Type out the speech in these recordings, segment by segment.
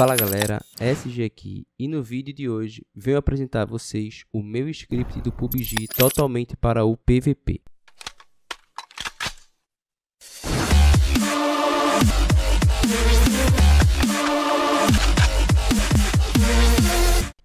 Fala galera, SG aqui e no vídeo de hoje venho apresentar a vocês o meu script do PUBG totalmente para o PVP.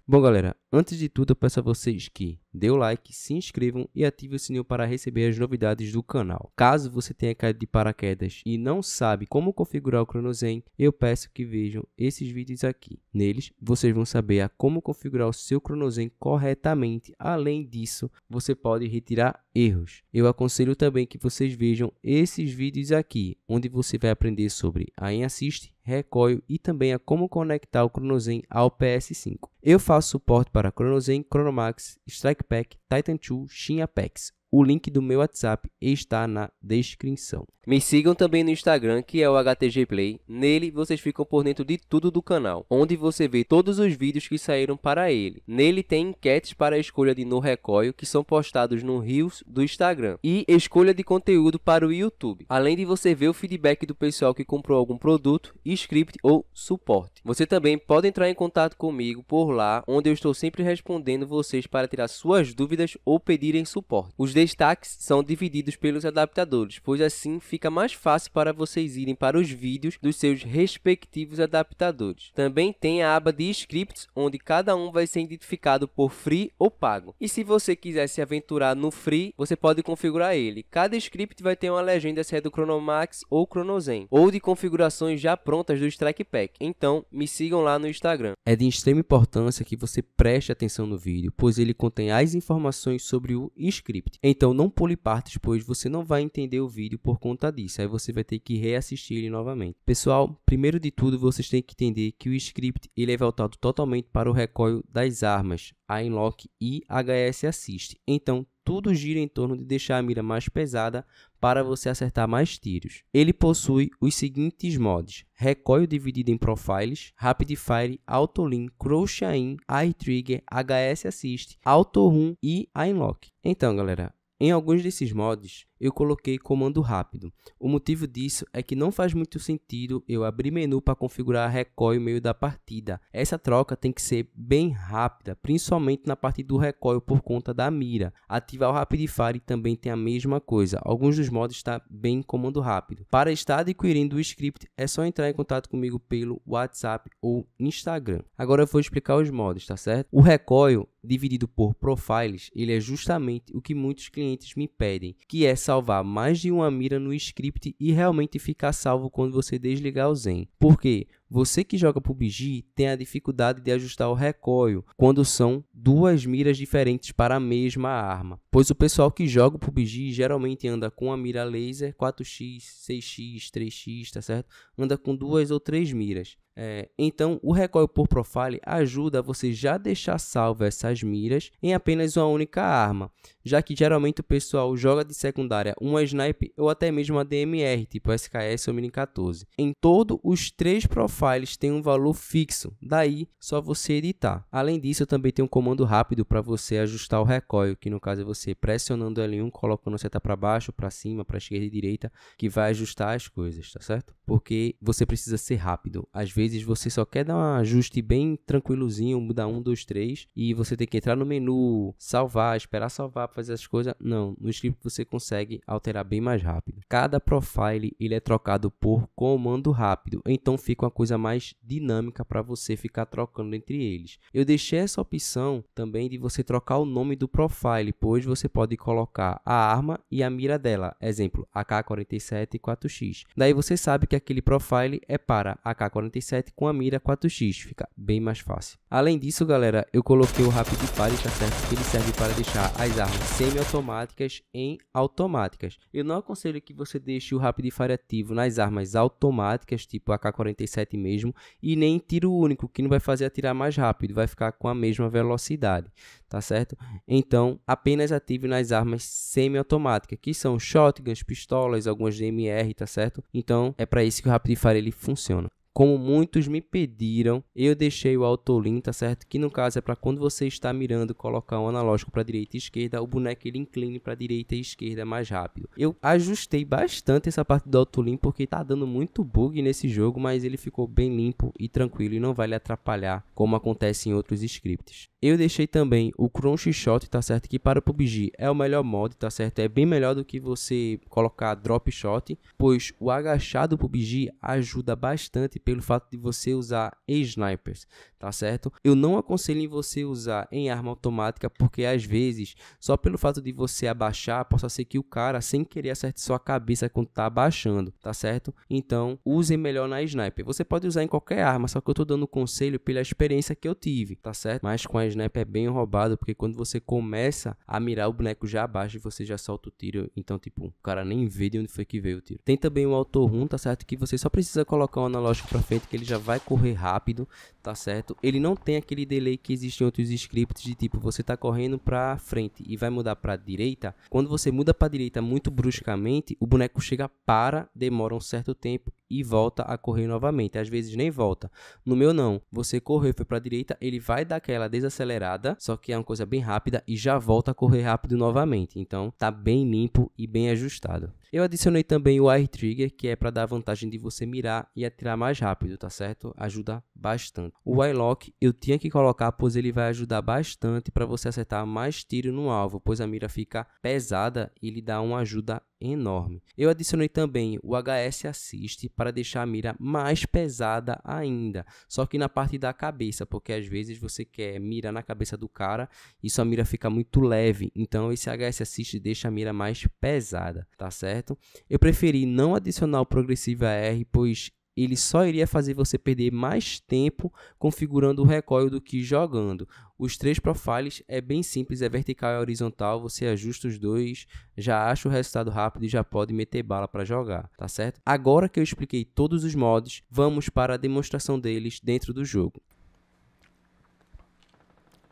Bom, galera, antes de tudo eu peço a vocês que dê o like, se inscrevam e ative o sininho para receber as novidades do canal. Caso você tenha caído de paraquedas e não sabe como configurar o cronosem, eu peço que vejam esses vídeos aqui. Neles, vocês vão saber como configurar o seu cronosem corretamente. Além disso, você pode retirar erros. Eu aconselho também que vocês vejam esses vídeos aqui, onde você vai aprender sobre a Assist, recoil e também a como conectar o Chronozen ao PS5. Eu faço suporte para Chronozen, Chronomax, Strike Pack, Titan 2, Shin Apex. O link do meu WhatsApp está na descrição. Me sigam também no Instagram, que é o HTG Play. Nele vocês ficam por dentro de tudo do canal, onde você vê todos os vídeos que saíram para ele. Nele tem enquetes para a escolha de no Recóio que são postados no Reels do Instagram e escolha de conteúdo para o YouTube. Além de você ver o feedback do pessoal que comprou algum produto, script ou suporte. Você também pode entrar em contato comigo por lá, onde eu estou sempre respondendo vocês para tirar suas dúvidas ou pedirem suporte. Os destaques são divididos pelos adaptadores, pois assim fica fica mais fácil para vocês irem para os vídeos dos seus respectivos adaptadores. Também tem a aba de scripts, onde cada um vai ser identificado por free ou pago. E se você quiser se aventurar no free, você pode configurar ele. Cada script vai ter uma legenda se é do Chronomax ou Chronozen, ou de configurações já prontas do Strike Pack. Então, me sigam lá no Instagram. É de extrema importância que você preste atenção no vídeo, pois ele contém as informações sobre o script. Então, não pule partes, pois você não vai entender o vídeo por conta conta disso. Aí você vai ter que reassistir ele novamente. Pessoal, primeiro de tudo, vocês têm que entender que o script ele é voltado totalmente para o recoil das armas, a Inlock e HS Assist. Então, tudo gira em torno de deixar a mira mais pesada para você acertar mais tiros. Ele possui os seguintes mods: recoil dividido em profiles, rapid fire, auto lean, crochet aim, eye trigger, HS assist, auto run e aim Então, galera, em alguns desses mods eu coloquei comando rápido. O motivo disso é que não faz muito sentido eu abrir menu para configurar recoil meio da partida. Essa troca tem que ser bem rápida, principalmente na parte do recoil por conta da mira. Ativar o Rapid Fire também tem a mesma coisa. Alguns dos modos está bem comando rápido. Para estar adquirindo o script é só entrar em contato comigo pelo WhatsApp ou Instagram. Agora eu vou explicar os modos, tá certo? O recoil dividido por profiles, ele é justamente o que muitos clientes me pedem, que é salvar mais de uma mira no script e realmente ficar salvo quando você desligar o Zen. Porque você que joga PUBG tem a dificuldade de ajustar o recoil quando são duas miras diferentes para a mesma arma, pois o pessoal que joga PUBG geralmente anda com a mira laser 4x, 6x, 3x, tá certo? Anda com duas ou três miras. É, então, o recoil por profile ajuda você já deixar salvo essas miras em apenas uma única arma, já que geralmente o pessoal joga de secundária uma sniper ou até mesmo uma DMR, tipo SKS ou Mini 14. Em todo, os três profiles têm um valor fixo, daí só você editar. Além disso, eu também tenho um comando rápido para você ajustar o recoil, que no caso é você pressionando L1, colocando seta para baixo, para cima, para esquerda e direita, que vai ajustar as coisas, tá certo? Porque você precisa ser rápido. Às vezes vezes você só quer dar um ajuste bem tranquilozinho, mudar um, dois, três, e você tem que entrar no menu, salvar, esperar salvar para fazer as coisas. Não, no script você consegue alterar bem mais rápido. Cada profile ele é trocado por comando rápido, então fica uma coisa mais dinâmica para você ficar trocando entre eles. Eu deixei essa opção também de você trocar o nome do profile, pois você pode colocar a arma e a mira dela, exemplo AK-47 e 4x. Daí você sabe que aquele profile é para AK-47 7 com a mira 4x, fica bem mais fácil. Além disso, galera, eu coloquei o Rapid Fire, tá certo? Que ele serve para deixar as armas semi-automáticas em automáticas. Eu não aconselho que você deixe o Rapid Fire ativo nas armas automáticas, tipo AK-47 mesmo, e nem tiro único, que não vai fazer atirar mais rápido, vai ficar com a mesma velocidade, tá certo? Então, apenas ative nas armas semi-automáticas, que são shotguns, pistolas, algumas DMR, tá certo? Então, é para isso que o Rapid Fire ele funciona. Como muitos me pediram, eu deixei o autolim tá certo? Que no caso é para quando você está mirando, colocar um analógico para direita e esquerda, o boneco ele incline para direita e esquerda mais rápido. Eu ajustei bastante essa parte do autolim porque tá dando muito bug nesse jogo, mas ele ficou bem limpo e tranquilo e não vai lhe atrapalhar como acontece em outros scripts. Eu deixei também o Crunch Shot, tá certo? Que para o PUBG é o melhor mod, tá certo? É bem melhor do que você colocar Drop Shot, pois o agachado do PUBG ajuda bastante pelo fato de você usar snipers, tá certo? Eu não aconselho em você usar em arma automática, porque às vezes, só pelo fato de você abaixar, possa ser que o cara, sem querer, acerte sua cabeça quando tá abaixando, tá certo? Então, use melhor na sniper. Você pode usar em qualquer arma, só que eu tô dando conselho pela experiência que eu tive, tá certo? Mas com a sniper é bem roubado, porque quando você começa a mirar, o boneco já abaixa e você já solta o tiro. Então, tipo, o cara nem vê de onde foi que veio o tiro. Tem também o run, tá certo? Que você só precisa colocar o um analógico para frente que ele já vai correr rápido, tá certo? Ele não tem aquele delay que existe em outros scripts de tipo você tá correndo para frente e vai mudar para direita. Quando você muda para direita muito bruscamente, o boneco chega para, demora um certo tempo e volta a correr novamente. Às vezes nem volta. No meu não, você correu foi para direita, ele vai dar aquela desacelerada, só que é uma coisa bem rápida e já volta a correr rápido novamente. Então tá bem limpo e bem ajustado. Eu adicionei também o Air Trigger, que é para dar a vantagem de você mirar e atirar mais rápido, tá certo? Ajuda bastante. O Eye Lock eu tinha que colocar, pois ele vai ajudar bastante para você acertar mais tiro no alvo, pois a mira fica pesada e lhe dá uma ajuda enorme. Eu adicionei também o HS Assist para deixar a mira mais pesada ainda, só que na parte da cabeça, porque às vezes você quer mira na cabeça do cara e sua mira fica muito leve, então esse HS Assist deixa a mira mais pesada, tá certo? Eu preferi não adicionar o Progressive AR, pois ele só iria fazer você perder mais tempo configurando o recoil do que jogando. Os três profiles é bem simples, é vertical e horizontal, você ajusta os dois, já acha o resultado rápido e já pode meter bala para jogar, tá certo? Agora que eu expliquei todos os mods, vamos para a demonstração deles dentro do jogo.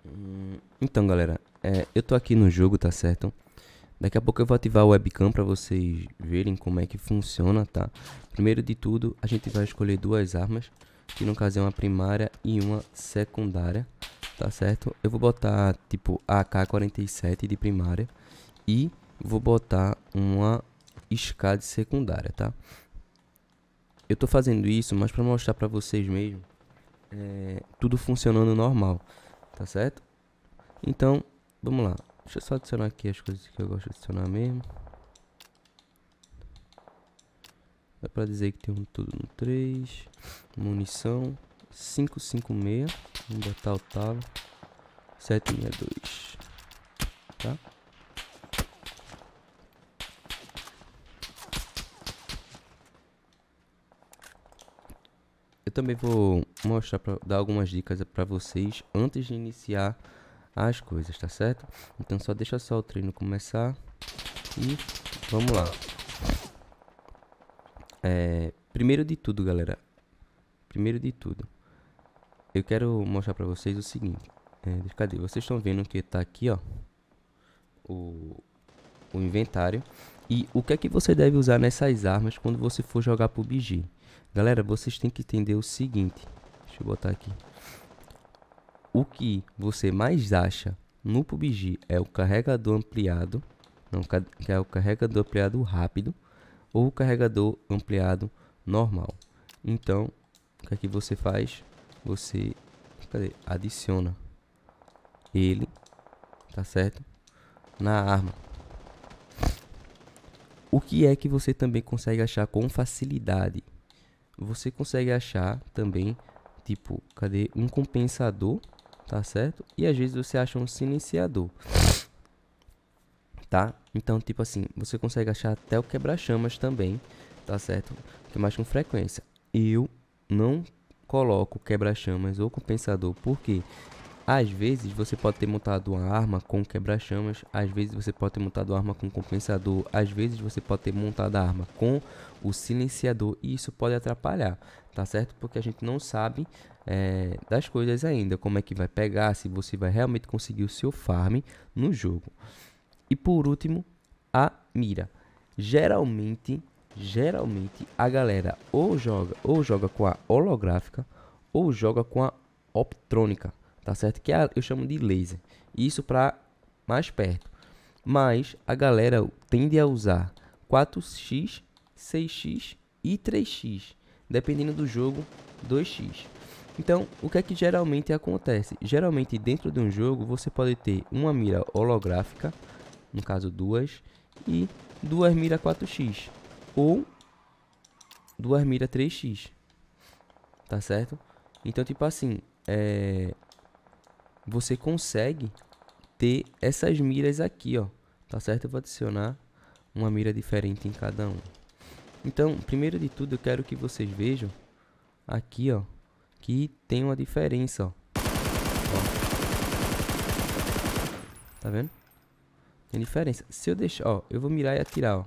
Hum, então, galera, é, eu tô aqui no jogo, tá certo? Daqui a pouco eu vou ativar o webcam para vocês verem como é que funciona, tá? Primeiro de tudo, a gente vai escolher duas armas, que no caso é uma primária e uma secundária, tá certo? Eu vou botar tipo AK-47 de primária e vou botar uma SCAD secundária, tá? Eu tô fazendo isso, mas para mostrar para vocês mesmo, é, tudo funcionando normal, tá certo? Então, vamos lá. Deixa eu só adicionar aqui as coisas que eu gosto de adicionar mesmo. Dá pra dizer que tem um tudo no 3. Munição. 556. Vamos botar o talo. 762. Tá? Eu também vou mostrar, pra, dar algumas dicas para vocês antes de iniciar as coisas, tá certo? Então só deixa só o treino começar e vamos lá. É, primeiro de tudo, galera, primeiro de tudo, eu quero mostrar pra vocês o seguinte. É, cadê? Vocês estão vendo que tá aqui, ó, o, o inventário. E o que é que você deve usar nessas armas quando você for jogar BG Galera, vocês têm que entender o seguinte. Deixa eu botar aqui. O que você mais acha no PUBG é o carregador ampliado, não, que é o carregador ampliado rápido ou o carregador ampliado normal. Então, o que é que você faz? Você cadê? adiciona ele, tá certo? Na arma. O que é que você também consegue achar com facilidade? Você consegue achar também, tipo, cadê? Um compensador tá certo? E às vezes você acha um silenciador, tá? Então, tipo assim, você consegue achar até o quebra-chamas também, tá certo? Que mais com frequência. Eu não coloco quebra-chamas ou compensador, porque às vezes você pode ter montado uma arma com quebra-chamas, às vezes você pode ter montado uma arma com compensador, às vezes você pode ter montado a arma com o silenciador e isso pode atrapalhar, tá certo? Porque a gente não sabe é, das coisas ainda, como é que vai pegar, se você vai realmente conseguir o seu farm no jogo. E por último, a mira. Geralmente, geralmente a galera ou joga ou joga com a holográfica ou joga com a optrônica tá certo? Que é eu chamo de laser. Isso para mais perto. Mas a galera tende a usar 4x, 6x e 3x, dependendo do jogo, 2x. Então, o que é que geralmente acontece? Geralmente, dentro de um jogo, você pode ter uma mira holográfica, no caso duas, e duas mira 4x, ou duas mira 3x, tá certo? Então, tipo assim, é, você consegue ter essas miras aqui, ó. Tá certo? Eu vou adicionar uma mira diferente em cada um. Então, primeiro de tudo, eu quero que vocês vejam aqui, ó, que tem uma diferença, ó. ó. Tá vendo? Tem diferença. Se eu deixar, ó, eu vou mirar e atirar, ó.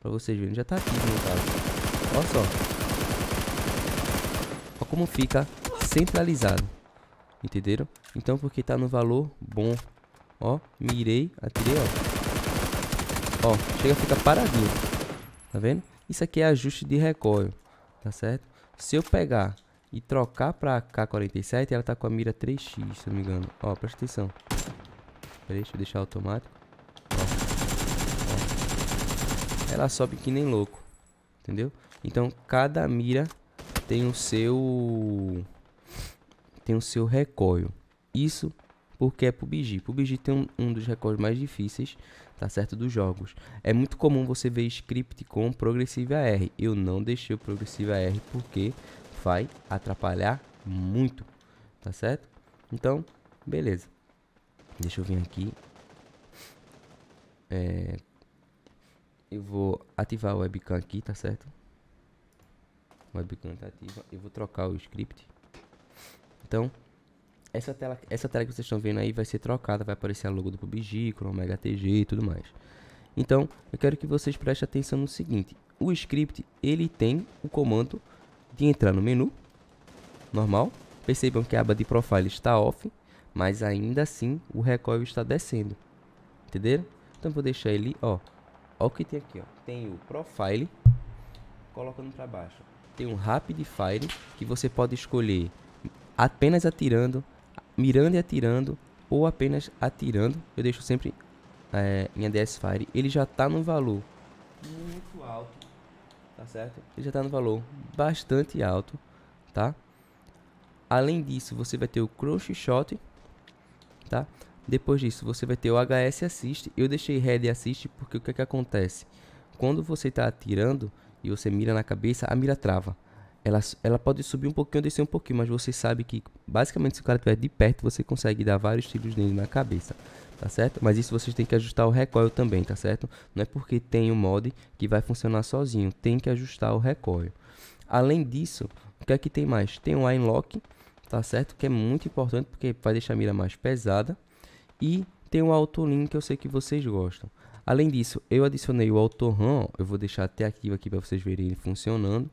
Pra vocês verem, já tá aqui no caso. Olha só. Olha como fica centralizado. Entenderam? Então, porque tá no valor bom. Ó, mirei, atirei, ó. Ó, chega a ficar paradinho. Tá vendo? Isso aqui é ajuste de recoil. Tá certo? Se eu pegar e trocar pra K47, ela tá com a mira 3x, se não me engano. Ó, presta atenção. Peraí, deixa eu deixar automático. Ó. Ó. Ela sobe que nem louco. Entendeu? Então, cada mira tem o seu tem o seu recoil. Isso porque é PUBG. PUBG tem um, um dos recordes mais difíceis, tá certo, dos jogos. É muito comum você ver script com progressiva R. Eu não deixei o progressiva R porque vai atrapalhar muito, tá certo? Então, beleza. Deixa eu vir aqui. É, eu vou ativar o webcam aqui, tá certo? O webcam tá ativa. Eu vou trocar o script. Então, essa tela, essa tela que vocês estão vendo aí vai ser trocada, vai aparecer a logo do PUBG, com o Omega TG e tudo mais. Então, eu quero que vocês prestem atenção no seguinte. O script, ele tem o comando de entrar no menu, normal. Percebam que a aba de profile está off, mas ainda assim o recoil está descendo. Entenderam? Então, vou deixar ele, ó. Olha o que tem aqui, ó. Tem o profile, colocando para baixo. Tem um rapid fire, que você pode escolher apenas atirando, mirando e atirando, ou apenas atirando, eu deixo sempre é, minha DS Fire, ele já está no valor muito alto, tá certo? Ele já está no valor bastante alto, tá? Além disso, você vai ter o Crush Shot, tá? Depois disso, você vai ter o HS Assist. Eu deixei Head Assist porque o que, é que acontece? Quando você está atirando e você mira na cabeça, a mira trava ela, ela pode subir um pouquinho ou descer um pouquinho, mas você sabe que basicamente se o cara estiver de perto, você consegue dar vários tiros nele na cabeça, tá certo? Mas isso vocês têm que ajustar o recoil também, tá certo? Não é porque tem o um mod que vai funcionar sozinho, tem que ajustar o recoil. Além disso, o que é que tem mais? Tem o aim lock, tá certo? Que é muito importante porque vai deixar a mira mais pesada. E tem o autolink que eu sei que vocês gostam. Além disso, eu adicionei o auto ram eu vou deixar até ativo aqui para vocês verem ele funcionando.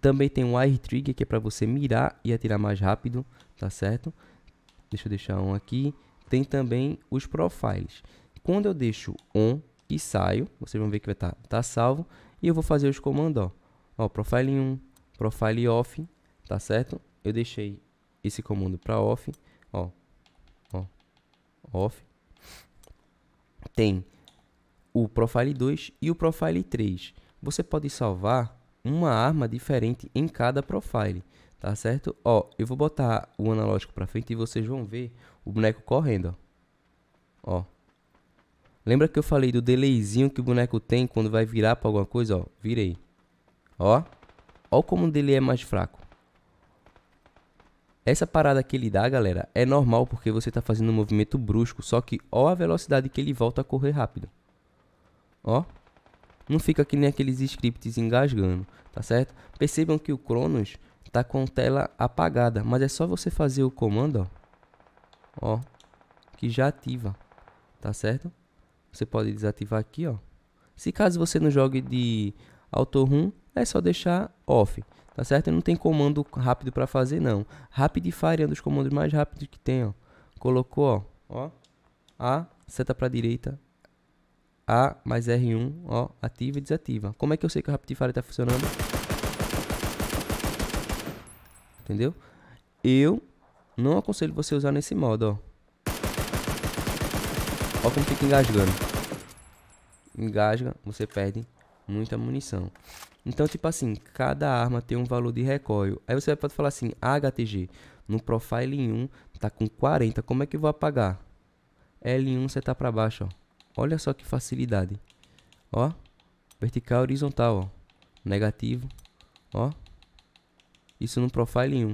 Também tem um Air Trigger, que é para você mirar e atirar mais rápido, tá certo? Deixa eu deixar um aqui. Tem também os profiles. Quando eu deixo on e saio, vocês vão ver que vai estar tá, tá salvo. E eu vou fazer os comandos, ó. Ó, profile 1, profile off, tá certo? Eu deixei esse comando para off, ó, ó, off. Tem o profile 2 e o profile 3. Você pode salvar uma arma diferente em cada profile, tá certo? Ó, eu vou botar o analógico pra frente e vocês vão ver o boneco correndo, ó. ó. Lembra que eu falei do delayzinho que o boneco tem quando vai virar pra alguma coisa, ó? Virei. Ó. Ó como o delay é mais fraco. Essa parada que ele dá, galera, é normal porque você tá fazendo um movimento brusco, só que ó a velocidade que ele volta a correr rápido. Ó. Não fica que nem aqueles scripts engasgando, tá certo? Percebam que o Cronos tá com tela apagada, mas é só você fazer o comando, ó, ó que já ativa, tá certo? Você pode desativar aqui, ó. Se caso você não jogue de Run, é só deixar off, tá certo? Não tem comando rápido para fazer, não. Fire é um dos comandos mais rápidos que tem, ó. Colocou, ó, ó, A, seta para direita, a mais R1, ó, ativa e desativa. Como é que eu sei que o fire está funcionando? Entendeu? Eu não aconselho você usar nesse modo, ó. Ó como fica engasgando. Engasga, você perde muita munição. Então, tipo assim, cada arma tem um valor de recoil. Aí você pode falar assim, HTG, no Profile 1 tá com 40, como é que eu vou apagar? L1 você tá pra baixo, ó. Olha só que facilidade. Ó. Vertical, horizontal, ó. Negativo. Ó. Isso no profile 1.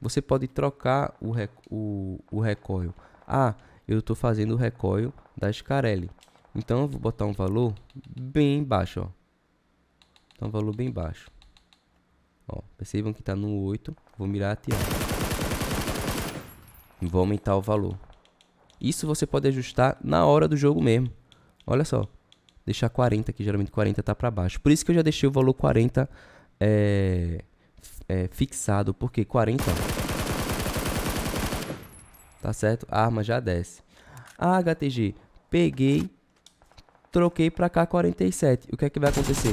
Você pode trocar o, rec o, o recoil. Ah, eu estou fazendo o recoil da Scarelli. Então eu vou botar um valor bem baixo, ó. Então um valor bem baixo. Ó, percebam que está no 8. Vou mirar e atirar. Vou aumentar o valor. Isso você pode ajustar na hora do jogo mesmo. Olha só. Deixar 40 aqui, geralmente 40 tá para baixo. Por isso que eu já deixei o valor 40 é, é, fixado, porque 40... Tá certo? A arma já desce. Ah, HTG, peguei, troquei para cá 47 O que é que vai acontecer?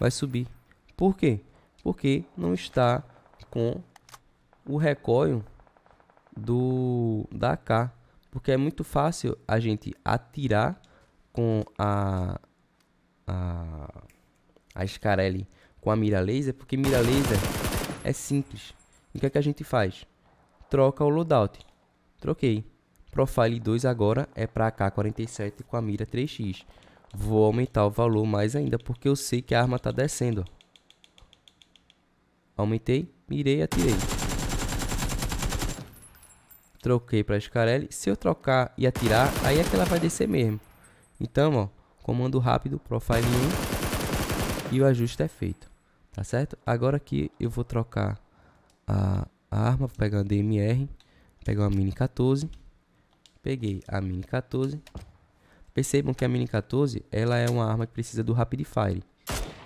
Vai subir. Por quê? Porque não está com o recolho do da AK, porque é muito fácil a gente atirar com a a, a Scarelli com a mira laser, porque mira laser é simples. E o que é que a gente faz? Troca o loadout. Troquei. Profile 2 agora é para AK-47 com a mira 3x. Vou aumentar o valor mais ainda, porque eu sei que a arma está descendo. Aumentei, mirei e atirei. Troquei pra Scarelli. Se eu trocar e atirar, aí é que ela vai descer mesmo. Então, ó, comando rápido, profile 1 e o ajuste é feito. Tá certo? Agora aqui eu vou trocar a, arma, vou pegar uma DMR, pegar uma Mini 14. Peguei a Mini 14. Percebam que a Mini 14, ela é uma arma que precisa do Rapid Fire.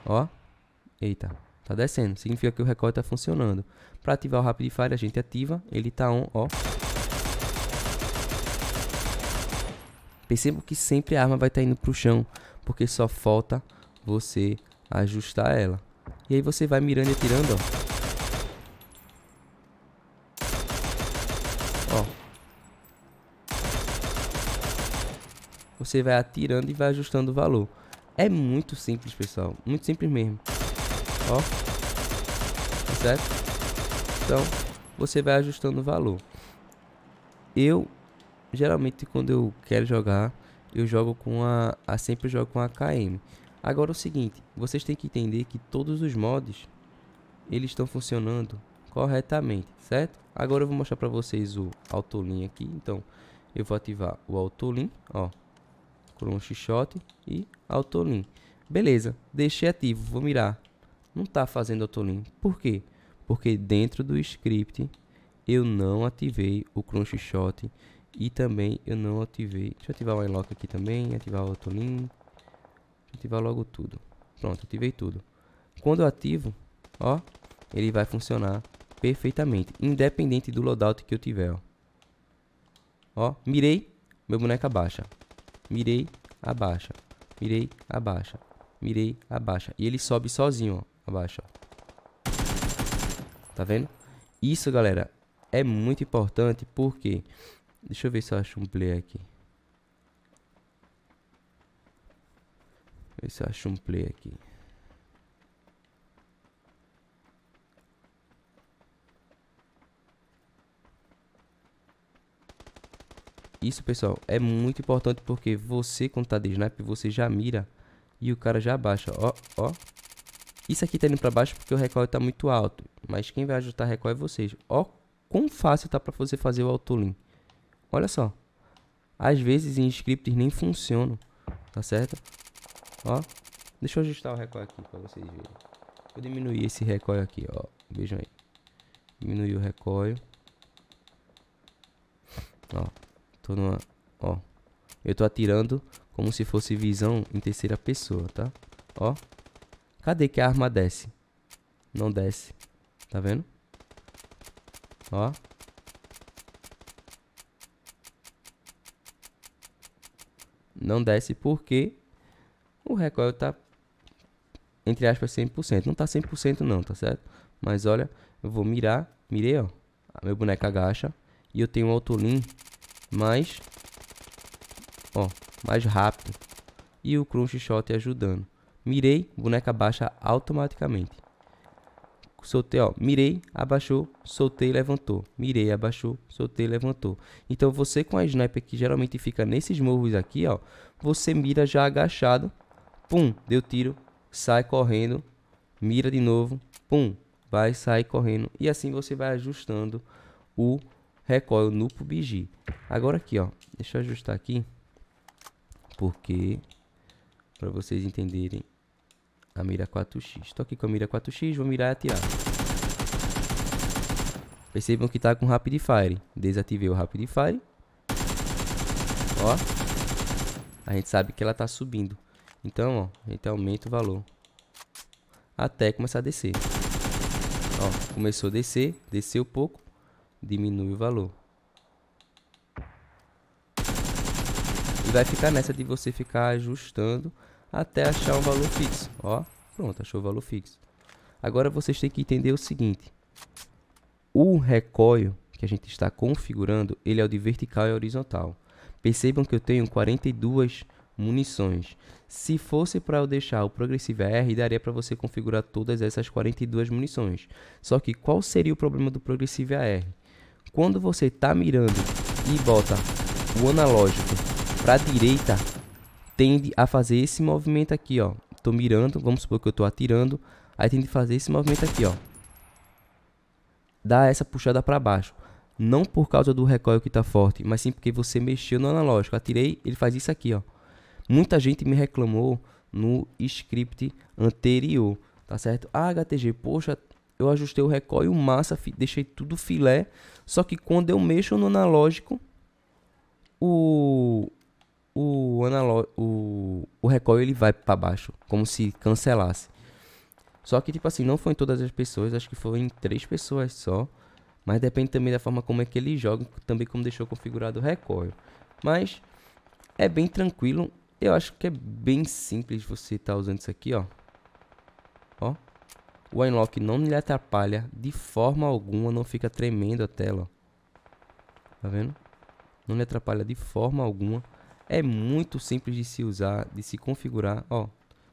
Ó, eita, tá descendo. Significa que o recorte tá funcionando. Para ativar o Rapid Fire, a gente ativa, ele tá on, ó. Percebam que sempre a arma vai estar tá indo para o chão, porque só falta você ajustar ela. E aí você vai mirando e atirando, ó. Ó. Você vai atirando e vai ajustando o valor. É muito simples, pessoal. Muito simples mesmo. Ó. Tá certo? Então, você vai ajustando o valor. Eu geralmente quando eu quero jogar, eu jogo com a, a sempre jogo com a KM. Agora o seguinte, vocês têm que entender que todos os mods eles estão funcionando corretamente, certo? Agora eu vou mostrar para vocês o autolin aqui, então eu vou ativar o autolin, ó, cronch shot e autolin. Beleza, deixei ativo, vou mirar. Não tá fazendo autolin. Por quê? Porque dentro do script eu não ativei o crunch shot e também eu não ativei. Deixa eu ativar o unlock aqui também, ativar o tooling. Ativar logo tudo. Pronto, ativei tudo. Quando eu ativo, ó, ele vai funcionar perfeitamente, independente do loadout que eu tiver, ó. Ó, mirei, meu boneco abaixa. Mirei, abaixa. Mirei, abaixa. Mirei, abaixa. E ele sobe sozinho, ó, abaixa. Tá vendo? Isso, galera, é muito importante porque Deixa eu ver se eu acho um play aqui. Ver se eu acho um play aqui. Isso, pessoal, é muito importante porque você, quando tá de snipe, você já mira e o cara já baixa. Ó, ó. Isso aqui tá indo pra baixo porque o recoil tá muito alto. Mas quem vai ajustar recoil é vocês. Ó quão fácil tá pra você fazer o autolim. Olha só. Às vezes em scripts nem funcionam, tá certo? Ó, deixa eu ajustar o recoil aqui para vocês verem. Vou diminuir esse recoil aqui, ó. Vejam aí. Diminuir o recoil. Ó, tô numa, ó. Eu tô atirando como se fosse visão em terceira pessoa, tá? Ó. Cadê que a arma desce? Não desce. Tá vendo? Ó. não desce porque o recoil está, entre aspas, 100%. Não está 100% não, tá certo? Mas olha, eu vou mirar, mirei, ó, ah, meu boneco agacha e eu tenho um autolim mais, ó, mais rápido e o crunch shot ajudando. Mirei, boneca baixa automaticamente soltei, ó, mirei, abaixou, soltei, levantou. Mirei, abaixou, soltei, levantou. Então você com a sniper que geralmente fica nesses morros aqui, ó, você mira já agachado, pum, deu tiro, sai correndo, mira de novo, pum, vai sair correndo e assim você vai ajustando o recoil no PUBG. Agora aqui, ó, deixa eu ajustar aqui porque para vocês entenderem a mira 4x. Estou aqui com a mira 4x, vou mirar e atirar. Percebam que está com Rapid Fire. Desativei o Rapid Fire. Ó. A gente sabe que ela está subindo. Então, ó, a gente aumenta o valor. Até começar a descer. Ó, começou a descer, desceu pouco, diminui o valor. E vai ficar nessa de você ficar ajustando até achar um valor fixo. Ó, pronto, achou o valor fixo. Agora vocês têm que entender o seguinte. O recoil que a gente está configurando, ele é o de vertical e horizontal. Percebam que eu tenho 42 munições. Se fosse para eu deixar o Progressive R, daria para você configurar todas essas 42 munições. Só que qual seria o problema do Progressive R? Quando você está mirando e bota o analógico para a direita, tende a fazer esse movimento aqui, ó. Tô mirando, vamos supor que eu tô atirando. Aí tende a fazer esse movimento aqui, ó. Dá essa puxada para baixo. Não por causa do recoil que tá forte, mas sim porque você mexeu no analógico. Atirei, ele faz isso aqui, ó. Muita gente me reclamou no script anterior, tá certo? Ah, HTG, poxa, eu ajustei o recoil, massa, deixei tudo filé. Só que quando eu mexo no analógico, o o, analog, o, o ele vai para baixo, como se cancelasse. Só que, tipo assim, não foi em todas as pessoas, acho que foi em três pessoas só. Mas depende também da forma como é que ele joga, também como deixou configurado o recoil. Mas é bem tranquilo. Eu acho que é bem simples você estar tá usando isso aqui, ó. Ó. O unlock não lhe atrapalha de forma alguma, não fica tremendo a tela, ó. Tá vendo? Não lhe atrapalha de forma alguma. É muito simples de se usar, de se configurar. Ó,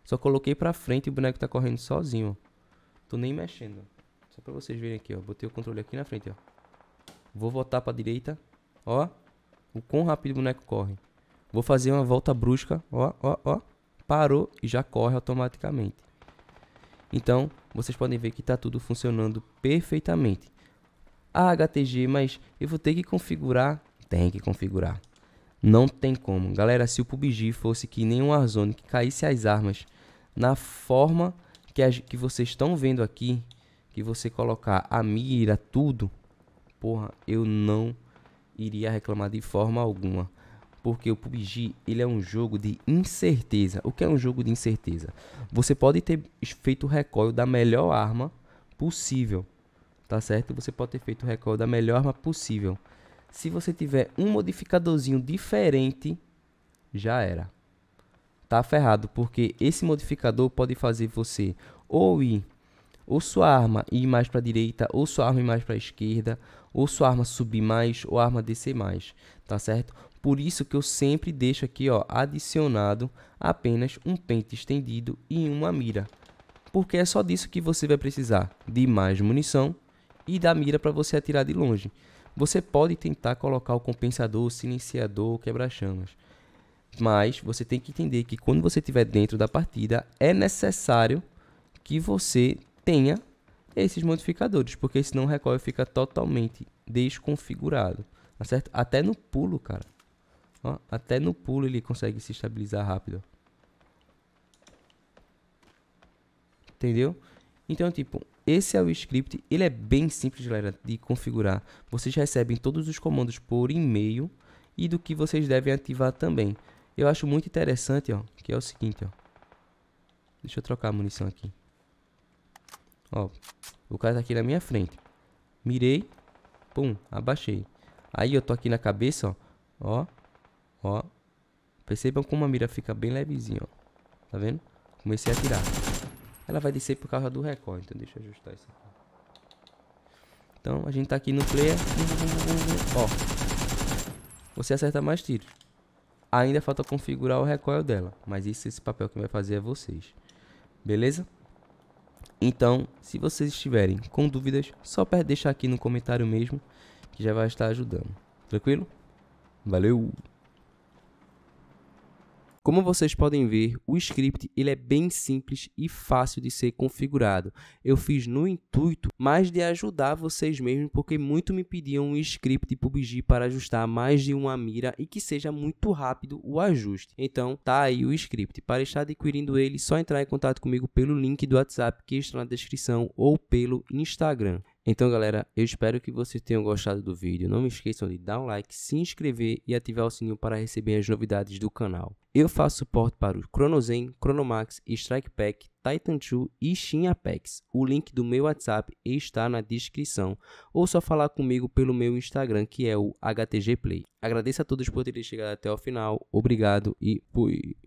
só coloquei pra frente e o boneco tá correndo sozinho. Tô nem mexendo. Só pra vocês verem aqui, ó. Botei o controle aqui na frente, ó. Vou voltar pra direita. Ó. O quão rápido o boneco corre. Vou fazer uma volta brusca. Ó, ó, ó. Parou e já corre automaticamente. Então, vocês podem ver que está tudo funcionando perfeitamente. Ah, HTG, mas eu vou ter que configurar. Tem que configurar. Não tem como. Galera, se o PUBG fosse que nem um Warzone que caísse as armas na forma que, que vocês estão vendo aqui, que você colocar a mira, tudo, porra, eu não iria reclamar de forma alguma. Porque o PUBG, ele é um jogo de incerteza. O que é um jogo de incerteza? Você pode ter feito o recolho da melhor arma possível, tá certo? Você pode ter feito o recolho da melhor arma possível. Se você tiver um modificadorzinho diferente, já era. Tá ferrado, porque esse modificador pode fazer você ou ir ou sua arma ir mais para a direita, ou sua arma ir mais para a esquerda, ou sua arma subir mais, ou a arma descer mais, tá certo? Por isso que eu sempre deixo aqui, ó, adicionado apenas um pente estendido e uma mira. Porque é só disso que você vai precisar, de mais munição e da mira para você atirar de longe. Você pode tentar colocar o compensador, o silenciador, o quebra-chamas. Mas você tem que entender que quando você estiver dentro da partida, é necessário que você tenha esses modificadores, porque senão o recoil fica totalmente desconfigurado, tá certo? Até no pulo, cara. Ó, até no pulo ele consegue se estabilizar rápido. Entendeu? Então, tipo, esse é o script, ele é bem simples galera, de configurar. Vocês recebem todos os comandos por e-mail e do que vocês devem ativar também. Eu acho muito interessante, ó, que é o seguinte, ó. Deixa eu trocar a munição aqui. Ó, o cara tá aqui na minha frente. Mirei, pum, abaixei. Aí eu tô aqui na cabeça, ó, ó, ó. Percebam como a mira fica bem levezinha, ó. Tá vendo? Comecei a atirar. Ela vai descer por causa do recorde, então deixa eu ajustar isso aqui. Então, a gente tá aqui no player. Ó. Você acerta mais tiros. Ainda falta configurar o recoil dela. Mas isso, esse papel que vai fazer é vocês. Beleza? Então, se vocês estiverem com dúvidas, só deixar aqui no comentário mesmo. Que já vai estar ajudando. Tranquilo? Valeu! Como vocês podem ver, o script ele é bem simples e fácil de ser configurado. Eu fiz no intuito mais de ajudar vocês mesmo, porque muito me pediam um script PUBG para ajustar mais de uma mira e que seja muito rápido o ajuste. Então, tá aí o script. Para estar adquirindo ele, só entrar em contato comigo pelo link do WhatsApp que está na descrição ou pelo Instagram. Então, galera, eu espero que vocês tenham gostado do vídeo. Não esqueçam de dar um like, se inscrever e ativar o sininho para receber as novidades do canal. Eu faço suporte para o Chronozen, Chronomax, Strike Pack, Titan 2 e Shin Apex. O link do meu WhatsApp está na descrição ou só falar comigo pelo meu Instagram que é o HTG Play. Agradeço a todos por terem chegado até o final. Obrigado e fui.